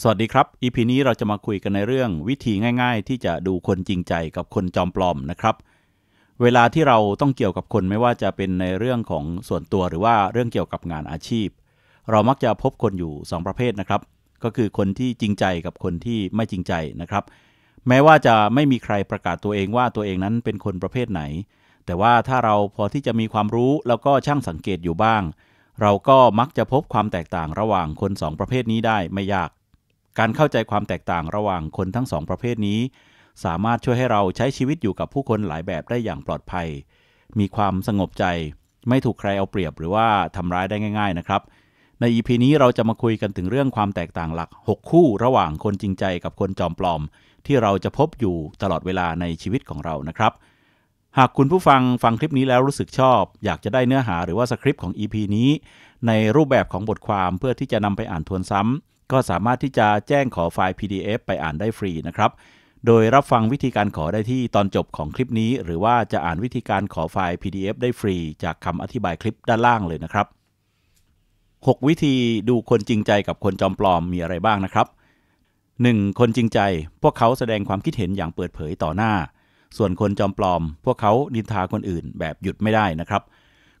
สวัสดีครับอีพีนี้เราจะมาคุยกันในเรื่องวิธีง่ายๆ ที่จะดูคนจริงใจกับคนจอมปลอมนะครับ เวลาที่เราต้องเกี่ยวกับคนไม่ว่าจะเป็นในเรื่องของส่วนตัวหรือว่าเรื่องเกี่ยวกับงานอาชีพ เรามักจะพบคนอยู่ 2 ประเภทนะครับ ก็คือคนที่จริงใจกับคนที่ไม่จริงใจนะครับ แม้ว่าจะไม่มีใครประกาศตัวเองว่าตัวเองนั้นเป็นคนประเภทไหน แต่ว่าถ้าเราพอที่จะมีความรู้แล้วก็ช่างสังเกตอยู่บ้าง เราก็มักจะพบความแตกต่างระหว่างคน 2 ประเภทนี้ได้ ไม่ยากการเข้าใจความแตกต่างระหว่างคนทั้งสองประเภทนี้ สามารถช่วยให้เราใช้ชีวิตอยู่กับผู้คนหลายแบบได้อย่างปลอดภัย มีความสงบใจ ไม่ถูกใครเอาเปรียบหรือว่าทำร้ายได้ง่ายๆนะครับใน EP นี้เราจะมาคุยกันถึงเรื่องความแตกต่างหลัก 6 คู่ระหว่างคนจริงใจกับคนจอมปลอม ที่เราจะพบอยู่ตลอดเวลาในชีวิตของเรานะครับ หากคุณผู้ฟังฟังคลิปนี้แล้วรู้สึกชอบอยากจะได้เนื้อหาหรือว่าสคริปต์ของ EP นี้ ในรูปแบบของบทความเพื่อที่จะนำไปอ่านทวนซ้ำก็สามารถที่จะแจ้งขอไฟล์ PDF ไปอ่านได้ฟรีนะครับ โดยรับฟังวิธีการขอได้ที่ตอนจบของคลิปนี้ หรือว่าจะอ่านวิธีการขอไฟล์ PDF ได้ฟรี จากคำอธิบายคลิปด้านล่างเลยนะครับ6วิธีดูคนจริงใจกับคนจอมปลอมมีอะไรบ้างนะครับ 1. คนจริงใจพวกเขาแสดงความคิดเห็นอย่างเปิดเผยต่อหน้า ส่วนคนจอมปลอม พวกเขาดินทาคนอื่นแบบหยุดไม่ได้นะครับ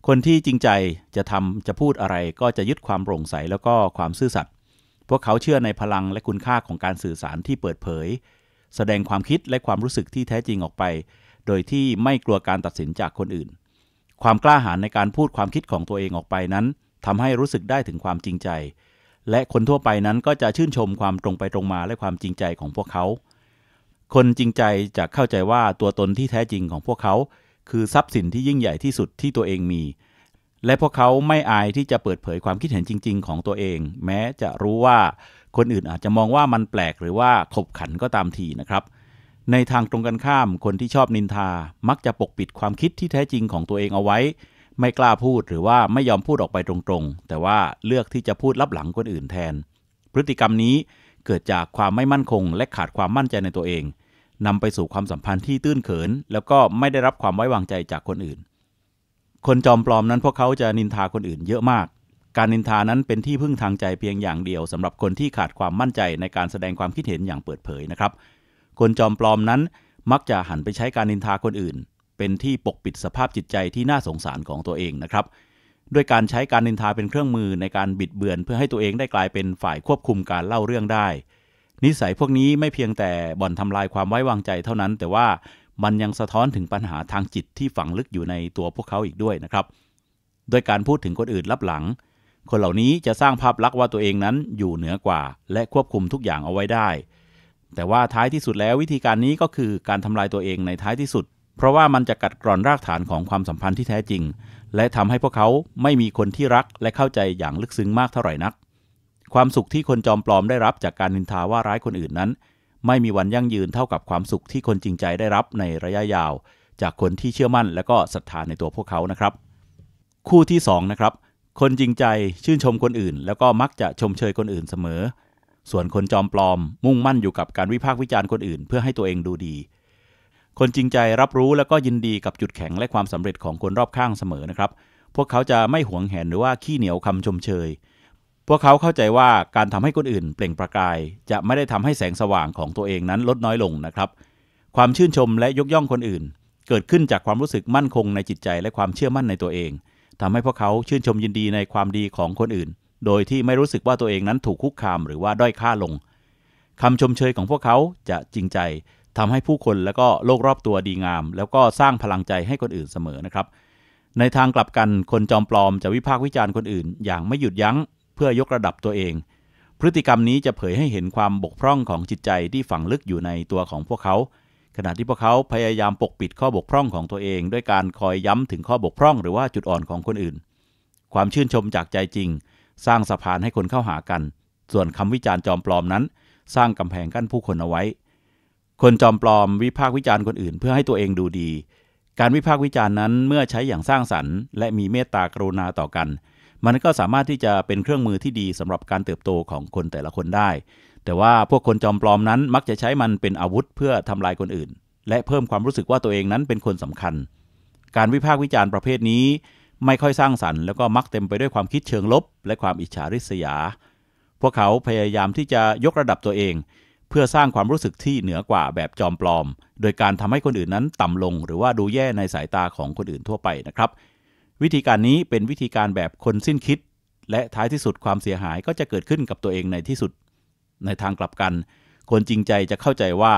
คนที่จริงใจจะทำจะพูดอะไร ก็จะยึดความโปร่งใสแล้วก็ความซื่อสัตย์พวกเขาเชื่อในพลังและคุณค่าของการสื่อสารที่เปิดเผย แสดงความคิดและความรู้สึกที่แท้จริงออกไป โดยที่ไม่กลัวการตัดสินจากคนอื่น ความกล้าหาญในการพูดความคิดของตัวเองออกไปนั้นทำให้รู้สึกได้ถึงความจริงใจ และคนทั่วไปนั้นก็จะชื่นชมความตรงไปตรงมาและความจริงใจของพวกเขา คนจริงใจจะเข้าใจว่าตัวตนที่แท้จริงของพวกเขา คือทรัพย์สินที่ยิ่งใหญ่ที่สุดที่ตัวเองมีและพวกเขาไม่อายที่จะเปิดเผยความคิดเห็นจริงๆของตัวเอง แม้จะรู้ว่าคนอื่นอาจจะมองว่ามันแปลกหรือว่าขบขันก็ตามทีนะครับในทางตรงกันข้ามคนที่ชอบนินทามักจะปกปิดความคิดที่แท้จริงของตัวเองเอาไว้ ไม่กล้าพูดหรือว่าไม่ยอมพูดออกไปตรงๆแต่ว่าเลือกที่จะพูดลับหลังคนอื่นแทน พฤติกรรมนี้เกิดจากความไม่มั่นคง และขาดความมั่นใจในตัวเองนำไปสู่ความสัมพันธ์ที่ตื้นเขิน แล้วก็ไม่ได้รับความไว้วางใจจากคนอื่นคนจอม ปลอมนั้นพวกเขาจะนินทาคนอื่นเยอะมาก การนินทานั้นเป็นที่พึ่งทางใจเพียงอย่างเดียวสำหรับคนที่ขาดความมั่นใจในการแสดงความคิดเห็นอย่างเปิดเผยนะครับ คนจอมปลอมนั้นมักจะหันไปใช้การนินทาคนอื่น เป็นที่ปกปิดสภาพจิตใจที่น่าสงสารของตัวเองนะครับด้วยการใช้การนินทาเป็นเครื่องมือในการบิดเบือนเพื่อให้ตัวเองได้กลายเป็นฝ่ายควบคุมการเล่าเรื่องได้ นิสัยพวกนี้ไม่เพียงแต่บ่อนทำลายความไว้วางใจเท่านั้นแต่ว่ามันยังสะท้อนถึงปัญหาทางจิตที่ฝังลึกอยู่ในตัวพวกเขาอีกด้วยนะครับ โดยการพูดถึงคนอื่นลับหลัง คนเหล่านี้จะสร้างภาพลักษณ์ว่าตัวเองนั้นอยู่เหนือกว่า และควบคุมทุกอย่างเอาไว้ได้ แต่ว่าท้ายที่สุดแล้ววิธีการนี้ก็คือการทำลายตัวเองในท้ายที่สุด เพราะว่ามันจะกัดกร่อนรากฐานของความสัมพันธ์ที่แท้จริง และทำให้พวกเขาไม่มีคนที่รักและเข้าใจอย่างลึกซึ้งมากเท่าไหร่นัก ความสุขที่คนจอมปลอมได้รับ จากการนินทาว่าร้ายคนอื่นนั้นไม่มีวันยั่งยืนเท่ากับความสุขที่คนจริงใจได้รับในระยะยาว จากคนที่เชื่อมั่นและก็ศรัทธาในตัวพวกเขานะครับ คู่ที่2นะครับคนจริงใจชื่นชมคนอื่น แล้วก็มักจะชมเชยคนอื่นเสมอ ส่วนคนจอมปลอมมุ่งมั่นอยู่กับการวิพากษ์วิจารณ์คนอื่น เพื่อให้ตัวเองดูดี คนจริงใจรับรู้แล้วก็ยินดีกับจุดแข็งและความสำเร็จของคนรอบข้างเสมอนะครับพวกเขาจะไม่หวงแหนหรือว่าขี้เหนียวคำชมเชยพวกเขาเข้าใจว่าการทำให้คนอื่นเปล่งประกายจะไม่ได้ทำให้แสงสว่างของตัวเองนั้นลดน้อยลงนะครับ ความชื่นชมและยกย่องคนอื่น เกิดขึ้นจากความรู้สึกมั่นคงในจิตใจ และความเชื่อมั่นในตัวเอง ทำให้พวกเขาชื่นชมยินดีในความดีของคนอื่น โดยที่ไม่รู้สึกว่าตัวเองนั้นถูกคุกคามหรือว่าด้อยค่าลง คำชมเชยของพวกเขาจะจริงใจทำให้ผู้คนและก็โลกรอบตัวดีงาม แล้วก็สร้างพลังใจให้คนอื่นเสมอนะครับ ในทางกลับกันคนจอมปลอมจะวิพากษ์วิจารณ์คนอื่น อย่างไม่หยุดยัง้งเพื่อยกระดับตัวเอง พฤติกรรมนี้จะเผยให้เห็นความบกพร่องของจิตใจที่ฝังลึกอยู่ในตัวของพวกเขา ขณะที่พวกเขาพยายามปกปิดข้อบกพร่องของตัวเอง ด้วยการคอยย้ำถึงข้อบกพร่องหรือว่าจุดอ่อนของคนอื่น ความชื่นชมจากใจจริง สร้างสะพานให้คนเข้าหากัน ส่วนคำวิจารณ์จอมปลอมนั้น สร้างกำแพงกั้นผู้คนเอาไว้ คนจอมปลอมวิพากษ์วิจารณ์คนอื่น เพื่อให้ตัวเองดูดี การวิพากษ์วิจารณ์นั้นเมื่อใช้อย่างสร้างสรรค์และมีเมตตากรุณาต่อกันมันก็สามารถที่จะเป็นเครื่องมือที่ดีสำหรับการเติบโตของคนแต่ละคนได้ แต่ว่าพวกคนจอมปลอมนั้น มักจะใช้มันเป็นอาวุธเพื่อทำลายคนอื่น และเพิ่มความรู้สึกว่าตัวเองนั้นเป็นคนสำคัญ การวิพากษ์วิจารณ์ประเภทนี้ ไม่ค่อยสร้างสรรค์แล้วก็มักเต็มไปด้วยความคิดเชิงลบ และความอิจฉาริษยา พวกเขาพยายามที่จะยกระดับตัวเอง เพื่อสร้างความรู้สึกที่เหนือกว่าแบบจอมปลอม โดยการทำให้คนอื่นนั้นต่ำลง หรือว่าดูแย่ในสายตาของคนอื่นทั่วไปนะครับวิธีการนี้เป็นวิธีการแบบคนสิ้นคิด และท้ายที่สุดความเสียหายก็จะเกิดขึ้นกับตัวเองในที่สุด ในทางกลับกัน คนจริงใจจะเข้าใจว่า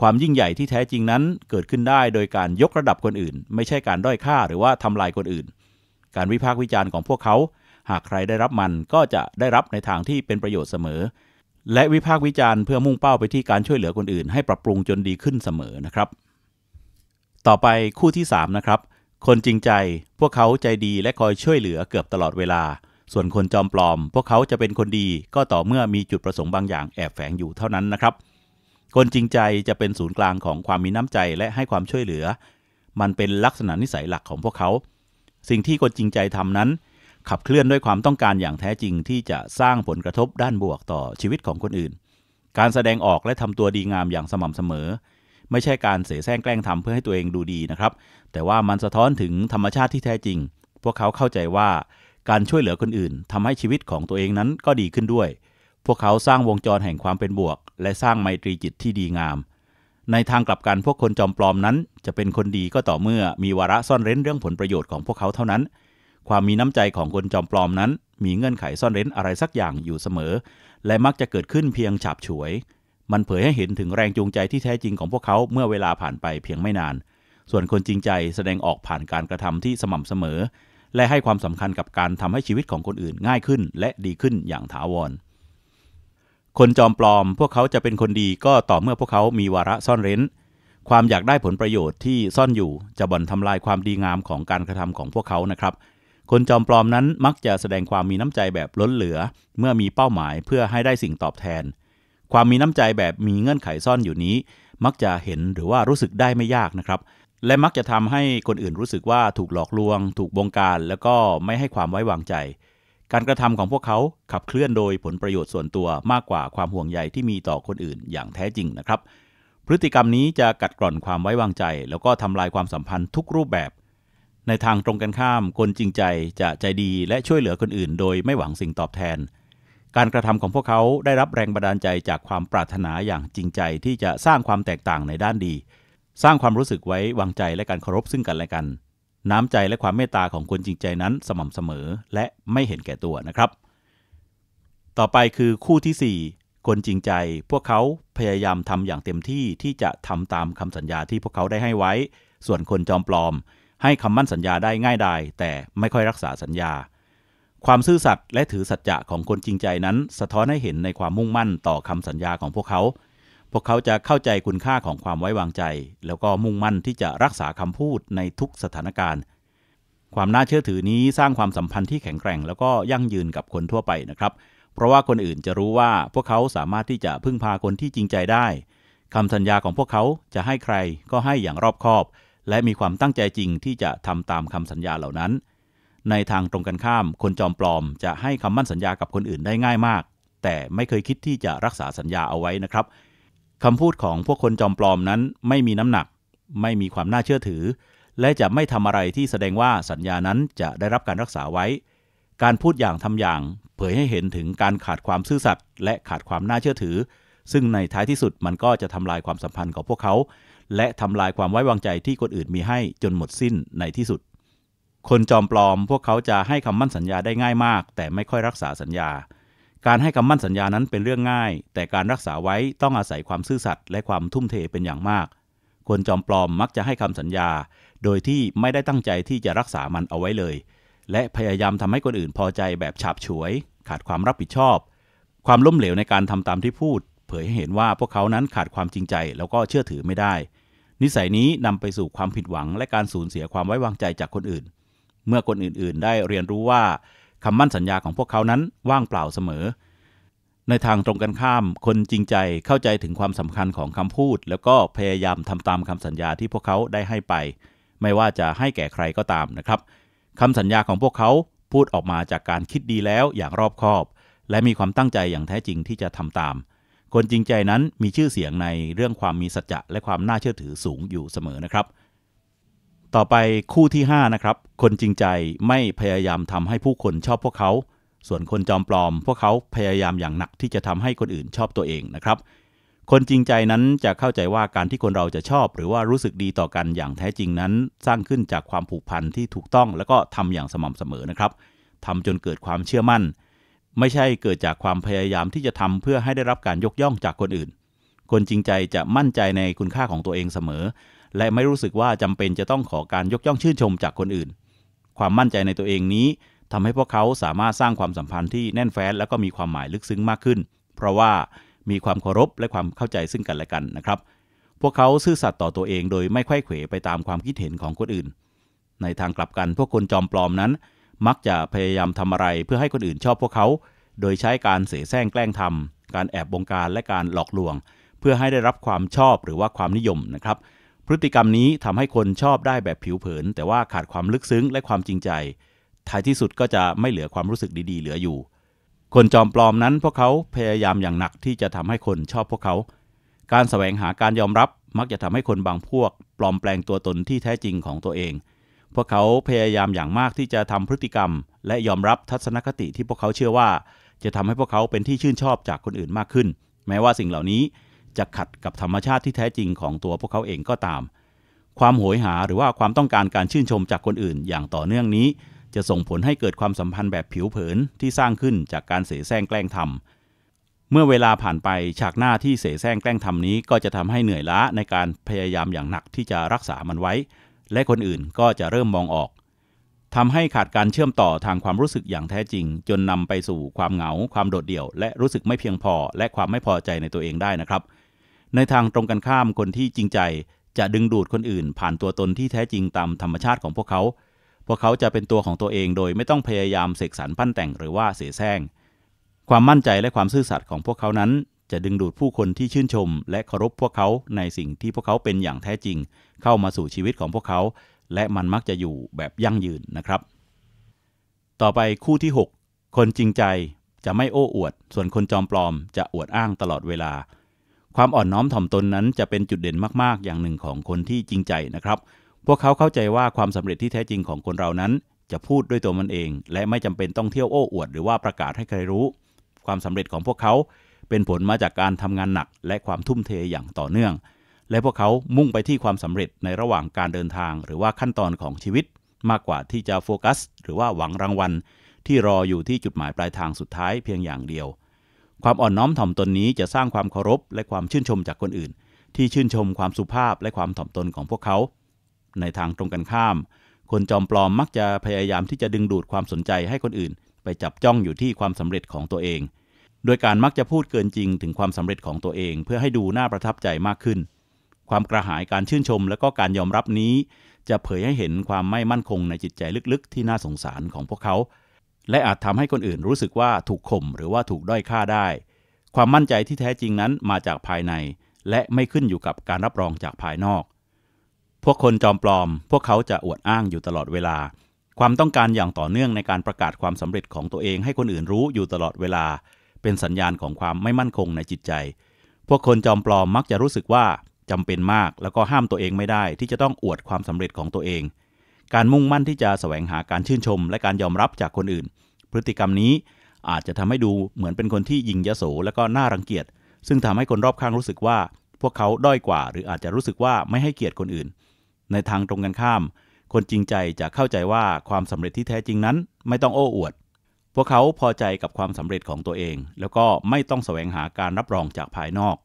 ความยิ่งใหญ่ที่แท้จริงนั้น เกิดขึ้นได้โดยการยกระดับคนอื่น ไม่ใช่การด้อยค่าหรือว่าทำลายคนอื่น การวิพากษ์วิจารณ์ของพวกเขา หากใครได้รับมันก็จะได้รับในทางที่เป็นประโยชน์เสมอ และวิพากษ์วิจารณ์เพื่อมุ่งเป้าไปที่การช่วยเหลือคนอื่น ให้ปรับปรุงจนดีขึ้นเสมอนะครับ ต่อไปคู่ที่ 3 นะครับคนจริงใจพวกเขาใจดีและคอยช่วยเหลือเกือบตลอดเวลา ส่วนคนจอมปลอม พวกเขาจะเป็นคนดีก็ต่อเมื่อมีจุดประสงค์บางอย่างแอบแฝงอยู่เท่านั้นนะครับ คนจริงใจจะเป็นศูนย์กลางของความมีน้ำใจและให้ความช่วยเหลือ มันเป็นลักษณะนิสัยหลักของพวกเขา สิ่งที่คนจริงใจทำนั้น ขับเคลื่อนด้วยความต้องการอย่างแท้จริงที่จะสร้างผลกระทบด้านบวกต่อชีวิตของคนอื่น การแสดงออกและทำตัวดีงามอย่างสม่ำเสมอไม่ใช่การเสแสร้งแกล้งทำเพื่อให้ตัวเองดูดีนะครับ แต่ว่ามันสะท้อนถึงธรรมชาติที่แท้จริง พวกเขาเข้าใจว่าการช่วยเหลือคนอื่น ทำให้ชีวิตของตัวเองนั้นก็ดีขึ้นด้วย พวกเขาสร้างวงจรแห่งความเป็นบวก และสร้างไมตรีจิตที่ดีงาม ในทางกลับกันพวกคนจอมปลอมนั้น จะเป็นคนดีก็ต่อเมื่อมีวาระซ่อนเร้นเรื่องผลประโยชน์ของพวกเขาเท่านั้น ความมีน้ำใจของคนจอมปลอมนั้น มีเงื่อนไขซ่อนเร้นอะไรสักอย่างอยู่เสมอ และมักจะเกิดขึ้นเพียงฉาบฉวยมันเผยให้เห็นถึงแรงจูงใจที่แท้จริงของพวกเขาเมื่อเวลาผ่านไปเพียงไม่นาน ส่วนคนจริงใจแสดงออกผ่านการกระทำที่สม่ำเสมอ และให้ความสำคัญกับการทำให้ชีวิตของคนอื่นง่ายขึ้นและดีขึ้นอย่างถาวร คนจอมปลอมพวกเขาจะเป็นคนดีก็ต่อเมื่อพวกเขามีวาระซ่อนเร้น ความอยากได้ผลประโยชน์ที่ซ่อนอยู่จะบ่อนทำลายความดีงามของการกระทำของพวกเขานะครับ คนจอมปลอมนั้นมักจะแสดงความมีน้ำใจแบบล้นเหลือ เมื่อมีเป้าหมายเพื่อให้ได้สิ่งตอบแทนความมีน้ำใจแบบมีเงื่อนไขซ่อนอยู่นี้ มักจะเห็นหรือว่ารู้สึกได้ไม่ยากนะครับ และมักจะทำให้คนอื่นรู้สึกว่าถูกหลอกลวง ถูกบงการ แล้วก็ไม่ให้ความไว้วางใจ การกระทำของพวกเขาขับเคลื่อนโดยผลประโยชน์ส่วนตัวมากกว่าความห่วงใย ที่มีต่อคนอื่นอย่างแท้จริงนะครับ พฤติกรรมนี้จะกัดกร่อนความไว้วางใจ แล้วก็ทำลายความสัมพันธ์ทุกรูปแบบ ในทางตรงกันข้าม คนจริงใจจะใจดีและช่วยเหลือคนอื่น โดยไม่หวังสิ่งตอบแทนการกระทำของพวกเขาได้รับแรงบันดาลใจจากความปรารถนาอย่างจริงใจที่จะสร้างความแตกต่างในด้านดี สร้างความรู้สึกไว้วางใจและการเคารพซึ่งกันและกัน น้ำใจและความเมตตาของคนจริงใจนั้นสม่ำเสมอและไม่เห็นแก่ตัวนะครับ ต่อไปคือคู่ที่ 4 คนจริงใจพวกเขาพยายามทำอย่างเต็มที่ที่จะทำตามคำสัญญาที่พวกเขาได้ให้ไว้ ส่วนคนจอมปลอม ให้คำมั่นสัญญาได้ง่ายดายแต่ไม่ค่อยรักษาสัญญาความซื่อสัตย์และถือสัจจะ ของคนจริงใจนั้น สะท้อนให้เห็นในความมุ่งมั่นต่อคำสัญญาของพวกเขา พวกเขาจะเข้าใจคุณค่าของความไว้วางใจ แล้วก็มุ่งมั่นที่จะรักษาคำพูดในทุกสถานการณ์ ความน่าเชื่อถือนี้สร้างความสัมพันธ์ที่แข็งแกร่ง แล้วก็ยั่งยืนกับคนทั่วไปนะครับเพราะว่าคนอื่นจะรู้ว่าพวกเขาสามารถที่จะพึ่งพาคนที่จริงใจได้คำสัญญาของพวกเขาจะให้ใครก็ให้อย่างรอบคอบ และมีความตั้งใจจริงที่จะทำตามคำสัญญาเหล่านั้นในทางตรงกันข้ามคนจอมปลอมจะให้คำมั่นสัญญากับคนอื่นได้ง่ายมาก แต่ไม่เคยคิดที่จะรักษาสัญญาเอาไว้นะครับคำพูดของพวกคนจอมปลอมนั้นไม่มีน้ำหนัก ไม่มีความน่าเชื่อถือ และจะไม่ทำอะไรที่แสดงว่าสัญญานั้นจะได้รับการรักษาไว้ การพูดอย่างทำอย่าง เผยให้เห็นถึงการขาดความซื่อสัตย์และขาดความน่าเชื่อถือ ซึ่งในท้ายที่สุดมันก็จะทำลายความสัมพันธ์ของพวกเขา และทำลายความไว้วางใจที่คนอื่นมีให้จนหมดสิ้นในที่สุดคนจอมปลอม พวกเขาจะให้คำมั่นสัญญาได้ง่ายมาก แต่ไม่ค่อยรักษาสัญญา การให้คำมั่นสัญญานั้นเป็นเรื่องง่าย แต่การรักษาไว้ต้องอาศัยความซื่อสัตย์และความทุ่มเทเป็นอย่างมาก คนจอมปลอมมักจะให้คำสัญญา โดยที่ไม่ได้ตั้งใจที่จะรักษามันเอาไว้เลย และพยายามทำให้คนอื่นพอใจแบบฉาบฉวย ขาดความรับผิดชอบ ความล้มเหลวในการทำตามที่พูด เผยให้เห็นว่าพวกเขานั้นขาดความจริงใจแล้วก็เชื่อถือไม่ได้ นิสัยนี้นำไปสู่ความผิดหวังและการสูญเสียความไว้วางใจจากคนอื่นเมื่อคนอื่นๆ ได้เรียนรู้ว่าคำมั่นสัญญาของพวกเขานั้นว่างเปล่าเสมอ ในทางตรงกันข้าม คนจริงใจเข้าใจถึงความสำคัญของคำพูด แล้วก็พยายามทำตามคำสัญญาที่พวกเขาได้ให้ไป ไม่ว่าจะให้แก่ใครก็ตามนะครับคำสัญญาของพวกเขาพูดออกมาจากการคิดดีแล้วอย่างรอบคอบ และมีความตั้งใจอย่างแท้จริงที่จะทำตาม คนจริงใจนั้นมีชื่อเสียงในเรื่องความมีสัจจะและความน่าเชื่อถือสูงอยู่เสมอนะครับต่อไปคู่ที่5นะครับคนจริงใจไม่พยายามทำให้ผู้คนชอบพวกเขา ส่วนคนจอมปลอมพวกเขาพยายามอย่างหนักที่จะทำให้คนอื่นชอบตัวเองนะครับ คนจริงใจนั้นจะเข้าใจว่าการที่คนเราจะชอบหรือว่ารู้สึกดีต่อกันอย่างแท้จริงนั้น สร้างขึ้นจากความผูกพันที่ถูกต้องแล้วก็ทำอย่างสม่ำเสมอนะครับทำจนเกิดความเชื่อมั่น ไม่ใช่เกิดจากความพยายามที่จะทำเพื่อให้ได้รับการยกย่องจากคนอื่น คนจริงใจจะมั่นใจในคุณค่าของตัวเองเสมอและไม่รู้สึกว่าจำเป็นจะต้องขอการยกย่องชื่นชมจากคนอื่น ความมั่นใจในตัวเองนี้ทำให้พวกเขาสามารถสร้างความสัมพันธ์ที่แน่นแฟ้น และก็มีความหมายลึกซึ้งมากขึ้น เพราะว่ามีความเคารพและความเข้าใจซึ่งกันและกันนะครับ พวกเขาซื่อสัตย์ต่อตัวเองโดยไม่ค่อยเขวไปตามความคิดเห็นของคนอื่น ในทางกลับกัน พวกคนจอมปลอมนั้น มักจะพยายามทำอะไรเพื่อให้คนอื่นชอบพวกเขา โดยใช้การเสแสร้งแกล้งทำ การแอบบงการและการหลอกลวง เพื่อให้ได้รับความชอบหรือว่าความนิยมนะครับพฤติกรรมนี้ทำให้คนชอบได้แบบผิวเผิน แต่ว่าขาดความลึกซึ้งและความจริงใจท้ายที่สุดก็จะไม่เหลือความรู้สึกดีๆเหลืออยู่ คนจอมปลอมนั้น พวกเขาพยายามอย่างหนักที่จะทำให้คนชอบพวกเขา การแสวงหาการยอมรับมักจะทำให้คนบางพวก ปลอมแปลงตัวตนที่แท้จริงของตัวเอง พวกเขาพยายามอย่างมากที่จะทำพฤติกรรม และยอมรับทัศนคติที่พวกเขาเชื่อว่า จะทำให้พวกเขาเป็นที่ชื่นชอบจากคนอื่นมากขึ้น แม้ว่าสิ่งเหล่านี้จะขัดกับธรรมชาติที่แท้จริงของตัวพวกเขาเองก็ตาม ความโหยหาหรือว่าความต้องการการชื่นชมจากคนอื่นอย่างต่อเนื่องนี้ จะส่งผลให้เกิดความสัมพันธ์แบบผิวเผินที่สร้างขึ้นจากการเสแสร้งแกล้งทำเมื่อเวลาผ่านไปฉากหน้าที่เสแสร้งแกล้งทำนี้ก็จะทำให้เหนื่อยล้าในการพยายามอย่างหนักที่จะรักษามันไว้ และคนอื่นก็จะเริ่มมองออกทำให้ขาดการเชื่อมต่อทางความรู้สึกอย่างแท้จริง จนนำไปสู่ความเหงา ความโดดเดี่ยวและรู้สึกไม่เพียงพอ และความไม่พอใจในตัวเองได้นะครับในทางตรงกันข้ามคนที่จริงใจจะดึงดูดคนอื่นผ่านตัวตนที่แท้จริงตามธรรมชาติของพวกเขา พวกเขาจะเป็นตัวของตัวเองโดยไม่ต้องพยายามเสกสรรปั้นแต่งหรือว่าเสแสร้งความมั่นใจและความซื่อสัตย์ของพวกเขานั้น จะดึงดูดผู้คนที่ชื่นชม และเคารพพวกเขาในสิ่งที่พวกเขาเป็นอย่างแท้จริง เข้ามาสู่ชีวิตของพวกเขา และมันมักจะอยู่แบบยั่งยืนนะครับ ต่อไปคู่ที่ 6 คนจริงใจจะไม่โอ้อวด ส่วนคนจอมปลอมจะอวดอ้างตลอดเวลาความอ่อนน้อมถ่อมตนนั้น จะเป็นจุดเด่นมาก ๆ อย่างหนึ่งของคนที่จริงใจนะครับ พวกเขาเข้าใจว่าความสำเร็จที่แท้จริงของคนเรานั้น จะพูดด้วยตัวมันเอง และไม่จำเป็นต้องเที่ยวโอ้อวด หรือว่าประกาศให้ใครรู้ ความสำเร็จของพวกเขา เป็นผลมาจากการทำงานหนักและความทุ่มเทอย่างต่อเนื่อง และพวกเขา มุ่งไปที่ความสำเร็จในระหว่างการเดินทางหรือว่าขั้นตอนของชีวิต มากกว่าที่จะโฟกัส หรือว่าหวังรางวัล ที่รออยู่ที่จุดหมายปลายทางสุดท้ายเพียงอย่างเดียวความอ่อนน้อมถ่อมตนนี้จะสร้างความเคารพ และความชื่นชมจากคนอื่น ที่ชื่นชมความสุภาพและความถ่อมตนของพวกเขา ในทางตรงกันข้ามคนจอมปลอมมักจะพยายามที่จะดึงดูดความสนใจให้คนอื่น ไปจับจ้องอยู่ที่ความสำเร็จของตัวเอง โดยการมักจะพูดเกินจริงถึงความสำเร็จของตัวเองเพื่อให้ดูน่าประทับใจมากขึ้น ความกระหายการชื่นชมและก็การยอมรับนี้ จะเผยให้เห็นความไม่มั่นคงในจิตใจลึกๆ ที่น่าสงสารของพวกเขาและอาจทำให้คนอื่นรู้สึกว่าถูกข่มหรือว่าถูกด้อยค่าได้ ความมั่นใจที่แท้จริงนั้นมาจากภายใน และไม่ขึ้นอยู่กับการรับรองจากภายนอก พวกคนจอมปลอม พวกเขาจะอวดอ้างอยู่ตลอดเวลา ความต้องการอย่างต่อเนื่องในการประกาศความสำเร็จของตัวเองให้คนอื่นรู้อยู่ตลอดเวลา เป็นสัญญาณของความไม่มั่นคงในจิตใจ พวกคนจอมปลอมมักจะรู้สึกว่าจำเป็นมากแล้วก็ห้ามตัวเองไม่ได้ ที่จะต้องอวดความสำเร็จของตัวเองการมุ่งมั่นที่จะแสวงหาการชื่นชมและการยอมรับจากคนอื่น พฤติกรรมนี้อาจจะทำให้ดูเหมือนเป็นคนที่ยิงยโสและก็น่ารังเกียจ ซึ่งทำให้คนรอบข้างรู้สึกว่า พวกเขาด้อยกว่าหรืออาจจะรู้สึกว่าไม่ให้เกียรติคนอื่น ในทางตรงกันข้าม คนจริงใจจะเข้าใจว่าความสำเร็จที่แท้จริงนั้น ไม่ต้องโอ้อวด พวกเขาพอใจกับความสำเร็จของตัวเอง แล้วก็ไม่ต้องแสวงหาการรับรองจากภายนอก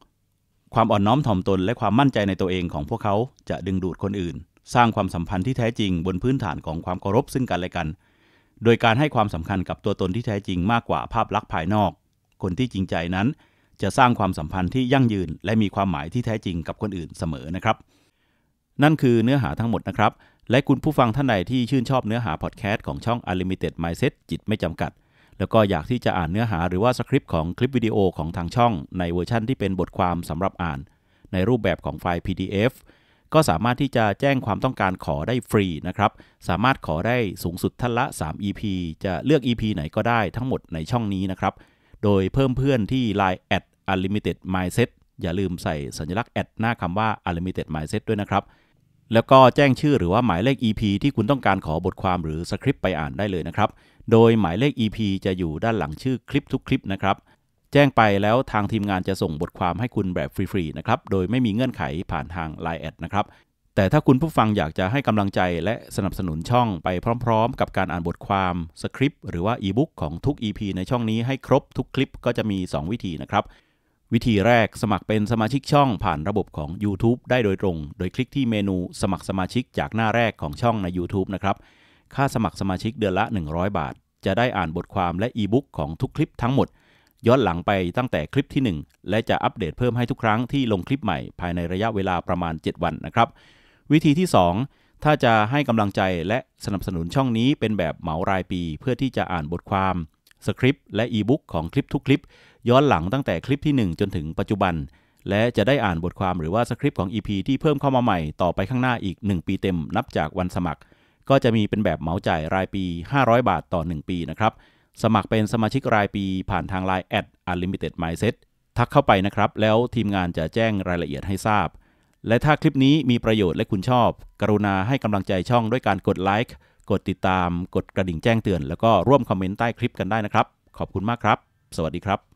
ความอ่อนน้อมถ่อมตนและความมั่นใจในตัวเองของพวกเขาจะดึงดูดคนอื่นสร้างความสัมพันธ์ที่แท้จริงบนพื้นฐานของความเคารพซึ่งกันและกัน โดยการให้ความสำคัญกับตัวตนที่แท้จริงมากกว่าภาพลักษณ์ภายนอก คนที่จริงใจนั้น จะสร้างความสัมพันธ์ที่ยั่งยืน และมีความหมายที่แท้จริงกับคนอื่นเสมอนะครับ นั่นคือเนื้อหาทั้งหมดนะครับ และคุณผู้ฟังท่านใดที่ชื่นชอบเนื้อหาพอดแคสต์ของช่อง Unlimited Mindset จิตไม่จำกัด แล้วก็อยากที่จะอ่านเนื้อหาหรือว่าสคริปต์ของคลิปวิดีโอของทางช่อง ในเวอร์ชั่นที่เป็นบทความสำหรับอ่าน ในรูปแบบของไฟล์ PDF ก็สามารถที่จะแจ้งความต้องการขอได้ฟรีนะครับ สามารถขอได้สูงสุดท่านละ 3 EP จะเลือก EP ไหนก็ได้ทั้งหมดในช่องนี้นะครับ โดยเพิ่มเพื่อนที่ Line at unlimited mindset อย่าลืมใส่สัญลักษณ์แอดหน้าคำว่า unlimited mindset ด้วยนะครับ แล้วก็แจ้งชื่อหรือว่าหมายเลข EP ที่คุณต้องการขอบทความหรือสคริปต์ไปอ่านได้เลยนะครับ โดยหมายเลข EP จะอยู่ด้านหลังชื่อคลิปทุกคลิปนะครับแจ้งไปแล้วทางทีมงานจะส่งบทความให้คุณแบบฟรีๆนะครับโดยไม่มีเงื่อนไขผ่านทาง l i น์แอดนะครับแต่ถ้าคุณผู้ฟังอยากจะให้กำลังใจและสนับสนุนช่องไปพร้อมๆกับการอ่านบทความสคริปต์หรือว่าอีบุ๊กของทุก EP ในช่องนี้ให้ครบทุกคลิปก็จะมี 2 วิธีนะครับ วิธีแรกสมัครเป็นสมาชิกช่องผ่านระบบของ YouTube ได้โดยตรง โดยคลิกที่เมนูสมัครสมาชิกจากหน้าแรกของช่องใน YouTube นะครับค่าสมัครสมาชิกเดือนละ 100 บาท จะได้อ่านบทความและอีบุ๊กของทุกคลิปทั้งหมดย้อนหลังไปตั้งแต่คลิปที่ 1 และจะอัปเดตเพิ่มให้ทุกครั้งที่ลงคลิปใหม่ ภายในระยะเวลาประมาณ 7 วันนะครับ วิธีที่ 2 ถ้าจะให้กำลังใจและสนับสนุนช่องนี้ เป็นแบบเหมารายปีเพื่อที่จะอ่านบทความสคริปต์และอีบุ๊กของคลิปทุกคลิป ย้อนหลังตั้งแต่คลิปที่ 1 จนถึงปัจจุบัน และจะได้อ่านบทความหรือว่าสคริปต์ของ EP ที่เพิ่มเข้ามาใหม่ต่อไปข้างหน้าอีก 1 ปีเต็มนับจากวันสมัคร ก็จะมีเป็นแบบเหมาจ่ายรายปี 500 บาทต่อ 1 ปีนะครับสมัครเป็นสมาชิกรายปีผ่านทาง Line a อ Unlimited Mindset ทักเข้าไปนะครับ แล้วทีมงานจะแจ้งรายละเอียดให้ทราบ และถ้าคลิปนี้มีประโยชน์และคุณชอบ กรุณาให้กำลังใจช่องด้วยการกดไลค์ กดติดตามกดกระดิ่งแจ้งเตือน แล้วก็ร่วมคอมเมนต์ใต้คลิปกันได้นะครับ ขอบคุณมากครับ สวัสดีครับ